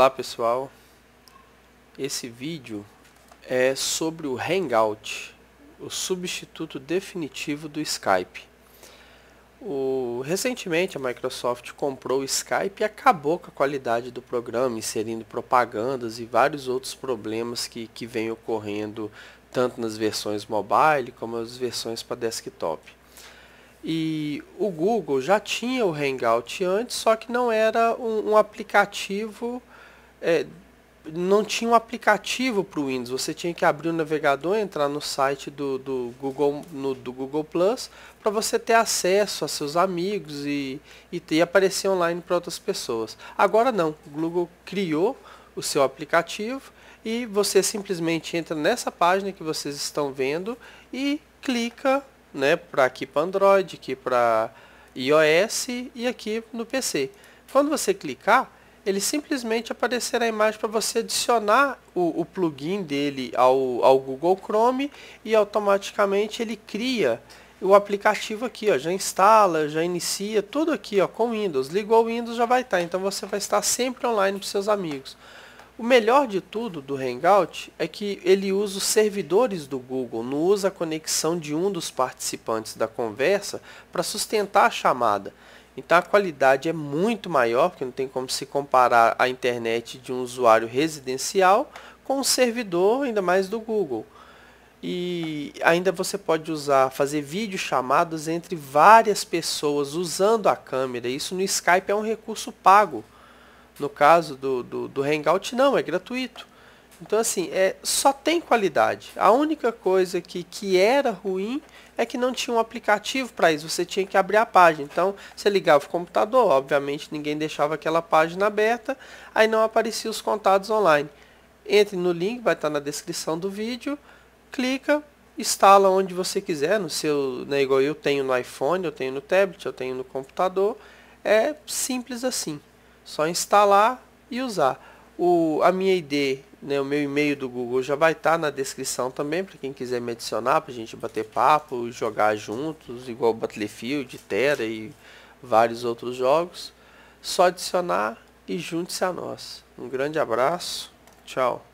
Olá pessoal, esse vídeo é sobre o Hangout, o substituto definitivo do Skype. O... Recentemente a Microsoft comprou o Skype e acabou com a qualidade do programa, inserindo propagandas e vários outros problemas que, que vêm ocorrendo tanto nas versões mobile como nas versões para desktop. E o Google já tinha o Hangout antes, só que não era um, um aplicativo é, não tinha um aplicativo para o Windows. Você tinha que abrir o navegador, entrar no site do, do Google, no, do Google Plus, para você ter acesso a seus amigos e, e, e aparecer online para outras pessoas. Agora não, o Google criou o seu aplicativo e você simplesmente entra nessa página que vocês estão vendo e clica né, para aqui para Android, aqui para iOS e aqui no PC. Quando você clicar, ele simplesmente aparecerá a imagem para você adicionar o, o plugin dele ao, ao Google Chrome e automaticamente ele cria o aplicativo aqui, ó, já instala, já inicia, tudo aqui ó, com Windows. Ligou o Windows já vai estar, tá. então você vai estar sempre online para seus amigos. O melhor de tudo do Hangout é que ele usa os servidores do Google, não usa a conexão de um dos participantes da conversa para sustentar a chamada. Então a qualidade é muito maior, porque não tem como se comparar a internet de um usuário residencial com um servidor, ainda mais do Google. E ainda você pode usar, fazer videochamadas entre várias pessoas usando a câmera. Isso no Skype é um recurso pago. No caso do, do, do Hangout não, é gratuito. Então, assim, é, só tem qualidade. A única coisa que, que era ruim é que não tinha um aplicativo para isso. Você tinha que abrir a página. Então, você ligava o computador, obviamente ninguém deixava aquela página aberta, aí não apareciam os contatos online. Entre no link, vai estar na descrição do vídeo, clica, instala onde você quiser, no seu, né, igual eu tenho no iPhone, eu tenho no tablet, eu tenho no computador. É simples assim. Só instalar e usar. O, a minha ID né, o meu e-mail do Google já vai estar tá na descrição também, para quem quiser me adicionar, para a gente bater papo, jogar juntos, igual Battlefield, Terra e vários outros jogos. Só adicionar e junte-se a nós. Um grande abraço, tchau.